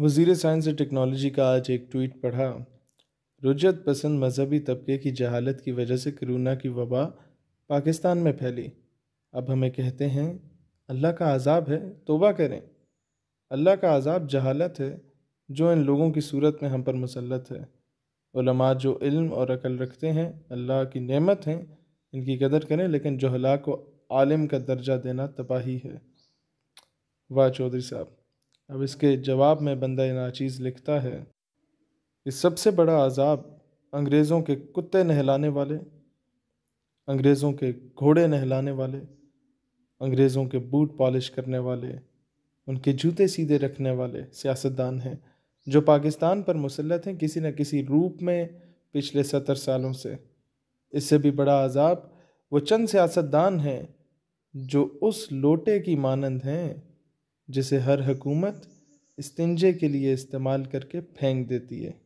वजीर साइंस और टेक्नोलॉजी का आज एक ट्वीट पढ़ा रुजत पसंद मजहबी तबके की जहालत की वजह से कोरोना की वबा पाकिस्तान में फैली अब हमें कहते हैं अल्लाह का आज़ाब है तोबा करें अल्लाह का आज़ाब जहालत है जो इन लोगों की सूरत में हम पर मुसलत है उलमा जो इल्म और अकल रखते हैं अल्लाह की नेमत हैं इनकी कदर करें लेकिन जहला को आलिम का दर्जा देना तबाही है वाह चौधरी साहब अब इसके जवाब में बंदा नाचीज़ लिखता है कि सबसे बड़ा अजाब अंग्रेज़ों के कुत्ते नहलाने वाले अंग्रेज़ों के घोड़े नहलाने वाले अंग्रेज़ों के बूट पॉलिश करने वाले उनके जूते सीधे रखने वाले सियासतदान हैं जो पाकिस्तान पर मुसलत हैं किसी न किसी रूप में पिछले सत्तर सालों से इससे भी बड़ा अजाब वो चंद सियासतदान हैं जो उस लोटे की मानंद हैं जिसे हर हकूमत इस्तंजे के लिए इस्तेमाल करके फेंक देती है